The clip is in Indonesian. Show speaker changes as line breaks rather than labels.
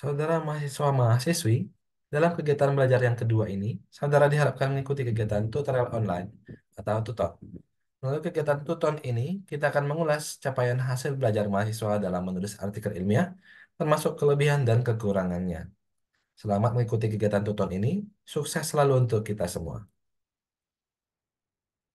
Saudara mahasiswa-mahasiswi, dalam kegiatan belajar yang kedua ini, saudara diharapkan mengikuti kegiatan tutorial online atau tutor. Melalui kegiatan tutor ini, kita akan mengulas capaian hasil belajar mahasiswa dalam menulis artikel ilmiah, termasuk kelebihan dan kekurangannya. Selamat mengikuti kegiatan tutor ini. Sukses selalu untuk kita semua.